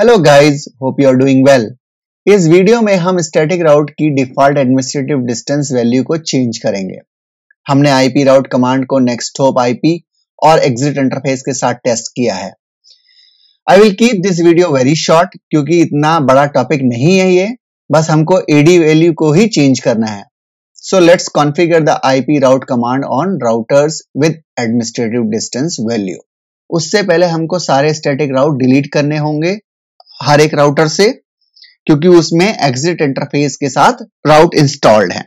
Hello guys hope you are doing well इस video में हम स्टैटिक राउट की डिफॉल्ट एडमिनिस्ट्रेटिव डिस्टेंस वैल्यू को चेंज करेंगे हमने आईपी राउट कमांड को नेक्स्ट होप आईपी और एग्जिट इंटरफेस के साथ टेस्ट किया है I will keep this video very short क्योंकि इतना बड़ा टॉपिक नहीं है ये बस हमको एडी वैल्यू को ही चेंज करना है so let's configure the IP route command on routers with administrative distance value उससे पहले हमको सारे स्टैटिक राउट डिलीट करने होंगे हर एक राउटर से क्योंकि उसमें एग्जिट इंटरफेस के साथ राउट इंस्टॉल्ड है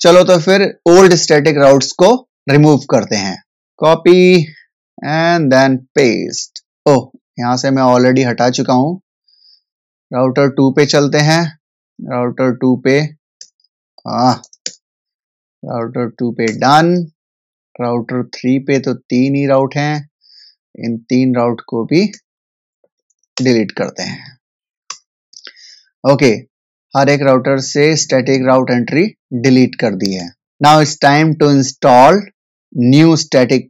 चलो तो फिर ओल्ड स्टैटिक राउट्स को रिमूव करते हैं copy and then paste oh यहां से मैं ऑलरेडी हटा चुका हूं राउटर टू पे चलते हैं राउटर टू पे आ, राउटर टू पे डन राउटर थ्री पे तो तीन ही राउट हैं इन तीन राउट को भी डिलीट करते हैं ओके okay, हर एक राउटर से स्टैटिक राउट एंट्री डिलीट कर दी है now it's time to install new static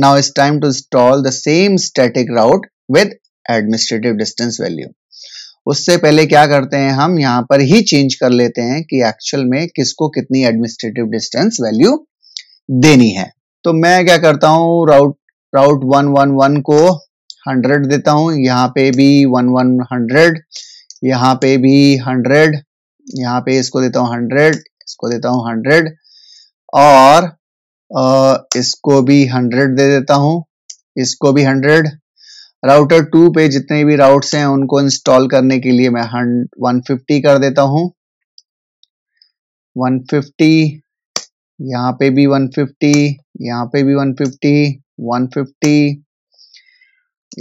now it's time to install the same static route with administrative distance value उससे पहले क्या करते हैं हम यहां पर ही चेंज कर लेते हैं कि एक्चुअल में किसको कितनी एडमिनिस्ट्रेटिव डिस्टेंस वैल्यू देनी है तो मैं क्या करता हूं route route one one one को हंड्रेड देता हूं यहाँ पे भी वन वन हंड्रेड यहाँ पे भी हंड्रेड यहाँ पे इसको देता हूँ हंड्रेड इसको देता हूँ हंड्रेड और इसको भी हंड्रेड दे देता हूँ इसको भी हंड्रेड राउटर टू पे जितने भी राउट्स हैं उनको इंस्टॉल करने के लिए मैं वन फिफ्टी कर देता हूँ वन फिफ्टी यहाँ पे भी वन फिफ्टी यहाँ पे भी वन फिफ्टी वन फिफ्टी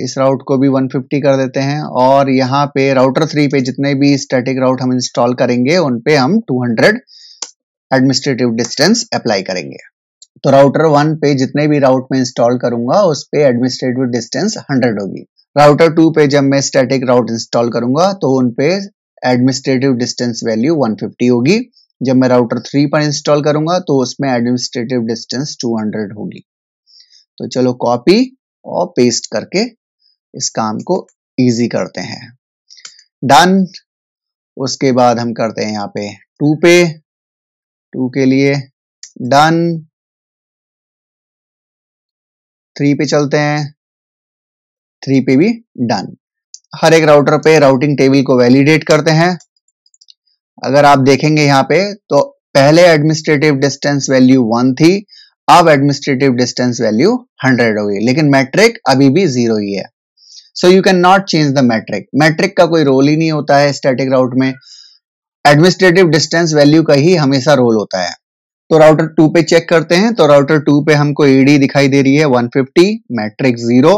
इस राउट को भी 150 कर देते हैं और यहाँ पे राउटर थ्री पे जितने भी स्टैटिक राउट हम इंस्टॉल करेंगे उन पे हम 200 एडमिनिस्ट्रेटिव डिस्टेंस अप्लाई करेंगे तो राउटर वन पे जितने भी राउट में इंस्टॉल करूंगा उस पे एडमिनिस्ट्रेटिव डिस्टेंस 100 होगी राउटर टू पे जब मैं स्टैटिक राउट इंस्टॉल करूंगा तो उनपे एडमिनिस्ट्रेटिव डिस्टेंस वैल्यू वन होगी जब मैं राउटर थ्री पर इंस्टॉल करूंगा तो उसमें एडमिनिस्ट्रेटिव डिस्टेंस टू होगी तो चलो कॉपी और पेस्ट करके इस काम को इजी करते हैं डन उसके बाद हम करते हैं यहाँ पे टू पे टू के लिए डन थ्री पे चलते हैं थ्री पे भी डन हर एक राउटर पे राउटिंग टेबल को वैलिडेट करते हैं अगर आप देखेंगे यहाँ पे तो पहले एडमिनिस्ट्रेटिव डिस्टेंस वैल्यू वन थी अब एडमिनिस्ट्रेटिव डिस्टेंस वैल्यू हंड्रेड हो गई लेकिन मैट्रिक अभी भी जीरो ही है so you can not change the metric metric का कोई रोल ही नहीं होता है स्टैटिक राउट में एडमिनिस्ट्रेटिव डिस्टेंस वैल्यू का ही हमेशा रोल होता है तो राउटर टू पे चेक करते हैं तो राउटर टू पे हमको ईडी दिखाई दे रही है 150 मैट्रिक जीरो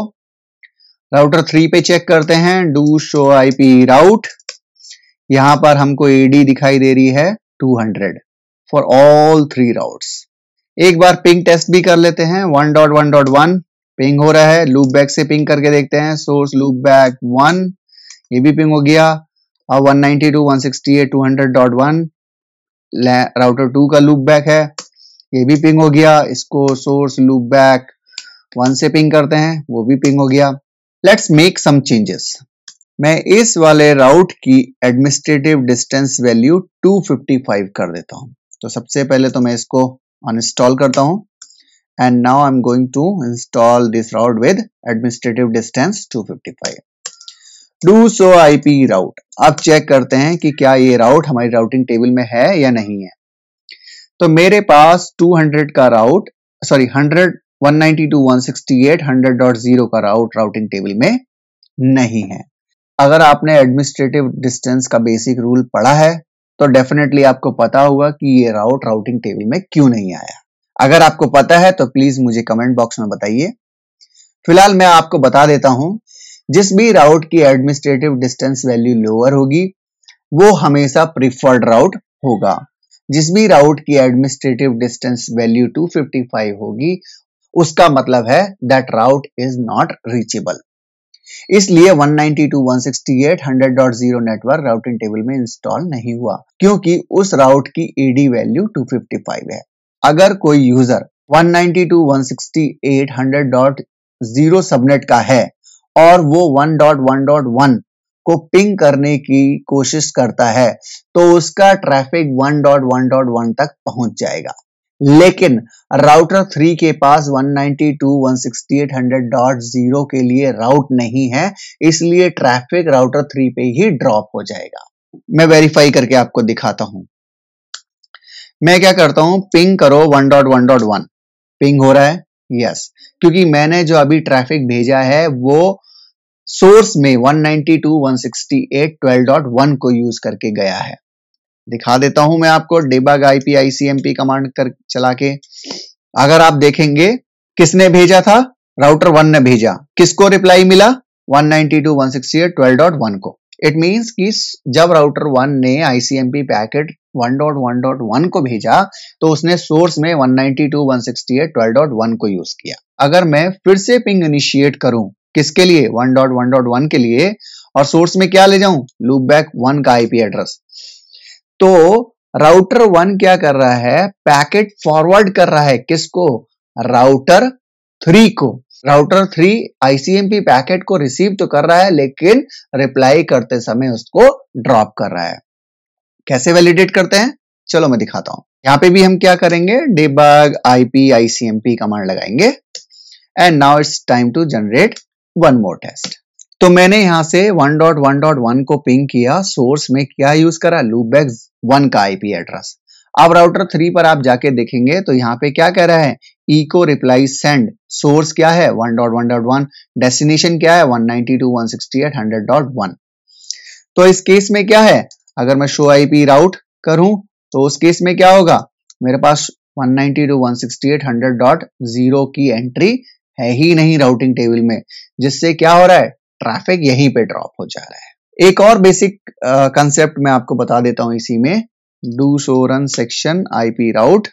राउटर थ्री पे चेक करते हैं डू शो आईपी राउट यहां पर हमको ईडी दिखाई दे रही है 200 फॉर ऑल थ्री राउट्स एक बार पिंक टेस्ट भी कर लेते हैं 1.1.1 पिंग हो रहा है लूप बैक से पिंग करके देखते हैं सोर्स लूप बैक वन ये भी पिंग हो गया और 192.168.200.1 राउटर टू का लूप बैक है ये भी पिंग हो गया इसको सोर्स लूप बैक वन से पिंग करते हैं वो भी पिंग हो गया लेट्स मेक सम चेंजेस मैं इस वाले राउट की एडमिनिस्ट्रेटिव डिस्टेंस वैल्यू 255 कर देता हूं तो सबसे पहले तो मैं इसको अनइंस्टॉल करता हूं and now I'm going to install this route with administrative distance 255 do show I P route अब चेक करते हैं कि क्या ये राउट हमारी राउटिंग टेबल में है या नहीं है तो मेरे पास 200 का राउट सॉरी 100 192.168.100.0 का राउट राउटिंग टेबल में नहीं है अगर आपने एडमिनिस्ट्रेटिव डिस्टेंस का बेसिक रूल पढ़ा है तो डेफिनेटली आपको पता होगा कि ये राउट राउटिंग टेबल में क्यों नहीं आया अगर आपको पता है तो प्लीज मुझे कमेंट बॉक्स में बताइए फिलहाल मैं आपको बता देता हूं जिस भी राउट की एडमिनिस्ट्रेटिव डिस्टेंस वैल्यू लोअर होगी वो हमेशा प्रिफर्ड राउट होगा जिस भी राउट की एडमिनिस्ट्रेटिव डिस्टेंस वैल्यू 255 होगी उसका मतलब है that route is not reachable इसलिए 192.168.100.0 नेटवर्क राउटिंग टेबल में इंस्टॉल नहीं हुआ क्योंकि उस राउट की ईडी e वैल्यू 255 है अगर कोई यूजर 192.168.0 सबनेट का है और वो 1.1.1 को पिंग करने की कोशिश करता है तो उसका ट्रैफिक 1.1.1 तक पहुंच जाएगा लेकिन राउटर थ्री के पास जीरो के लिए राउट नहीं है इसलिए ट्रैफिक राउटर थ्री पे ही ड्रॉप हो जाएगा मैं वेरीफाई करके आपको दिखाता हूं मैं क्या करता हूं पिंग करो one dot one dot one ping हो रहा है यस yes. क्योंकि मैंने जो अभी ट्रैफिक भेजा है वो सोर्स में 192.168.12.1 को यूज करके गया है दिखा देता हूं मैं आपको डिबग आईपी आईसीएमपी कमांड कर चला के अगर आप देखेंगे किसने भेजा था राउटर वन ने भेजा किसको रिप्लाई मिला 192.168.12.1 को इट मींस कि जब राउटर वन ने आईसीएमपी पैकेट 1.1.1 को भेजा तो उसने सोर्स में 192.168.12.1 को यूज किया अगर मैं फिर से पिंग इनिशिएट करूं किसके लिए 1.1.1 के लिए और सोर्स में क्या ले जाऊं लूप बैक वन का आईपी एड्रेस तो राउटर वन क्या कर रहा है पैकेट फॉरवर्ड कर रहा है किसको राउटर थ्री को राउटर थ्री आईसीएमपी पैकेट को रिसीव तो कर रहा है लेकिन रिप्लाई करते समय उसको ड्रॉप कर रहा है कैसे वैलिडेट करते हैं चलो मैं दिखाता हूं यहां पे भी हम क्या करेंगे डिबग आईपी आईसीएमपी कमांड लगाएंगे and now it's time to generate one more test तो मैंने यहां से 1.1.1 को पिंग किया सोर्स में क्या यूज करा लूपबैग वन का आईपी एड्रेस अब राउटर थ्री पर आप जाके देखेंगे तो यहाँ पे क्या कह रहा है इको रिप्लाई सेंड सोर्स क्या है 1.1.1 डेस्टिनेशन क्या है 192.168.100.1 तो इस केस में क्या है अगर मैं शो आईपी राउट करूं तो उस केस में क्या होगा मेरे पास 192.168.100.0 की एंट्री है ही नहीं राउटिंग टेबल में जिससे क्या हो रहा है ट्रैफिक यहीं पे ड्रॉप हो जा रहा है एक और बेसिक कंसेप्ट मैं आपको बता देता हूं इसी में do show run section IP route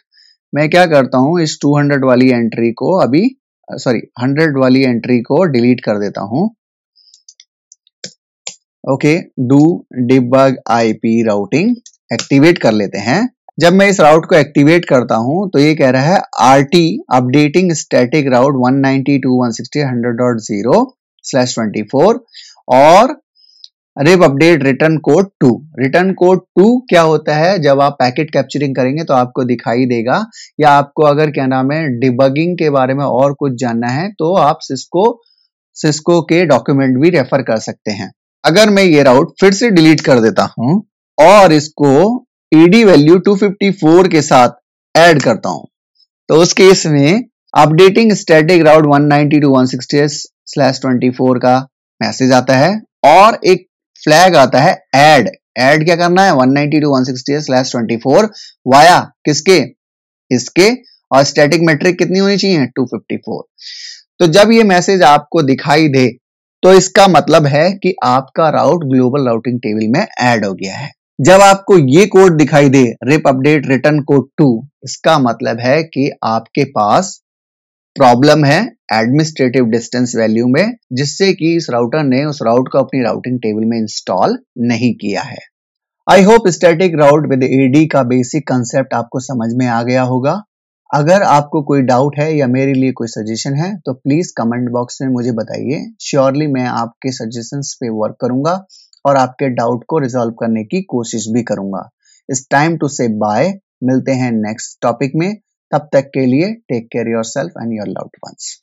मैं क्या करता हूं इस 200 वाली एंट्री को अभी सॉरी 100 वाली एंट्री को डिलीट कर देता हूं okay do debug IP routing activate कर लेते हैं जब मैं इस राउट को एक्टिवेट करता हूं तो ये कह रहा है R T updating static route 192.160.100.0 slash twenty और RIP update return code two return code two क्या होता है जब आप पैकेट कैप्चरिंग करेंगे तो आपको दिखाई देगा या आपको अगर क्या नाम है डिबगिंग के बारे में और कुछ जानना है तो आप सिस्को सिस्को के डॉक्यूमेंट भी रेफर कर सकते हैं अगर मैं ये राउट फिर से डिलीट कर देता हूं और इसको ईडी वैल्यू 254 के साथ ऐड करता हूं तो उस केस में अपडेटिंग स्टैटिक राउट 190 टू 24 का मैसेज आता है और एक फ्लैग आता है ऐड ऐड क्या करना है 190 टू 24 वाया किसके इसके और स्टैटिक मेट्रिक कितनी होनी चाहिए 254 तो जब ये मैसेज आपको दिखाई दे तो इसका मतलब है कि आपका राउट ग्लोबल राउटिंग टेबल में ऐड हो गया है जब आपको ये कोड दिखाई दे RIP update return code two इसका मतलब है कि आपके पास प्रॉब्लम है एडमिनिस्ट्रेटिव डिस्टेंस वैल्यू में जिससे कि इस राउटर ने उस राउट को अपनी राउटिंग टेबल में इंस्टॉल नहीं किया है I hope static route with AD का बेसिक कंसेप्ट आपको समझ में आ गया होगा अगर आपको कोई डाउट है या मेरे लिए कोई सजेशन है तो प्लीज़ कमेंट बॉक्स में मुझे बताइए श्योरली मैं आपके सजेशन पे वर्क करूंगा और आपके डाउट को रिजॉल्व करने की कोशिश भी करूंगा इस टाइम टू से बाय मिलते हैं नेक्स्ट टॉपिक में तब तक के लिए take care yourself and your loved once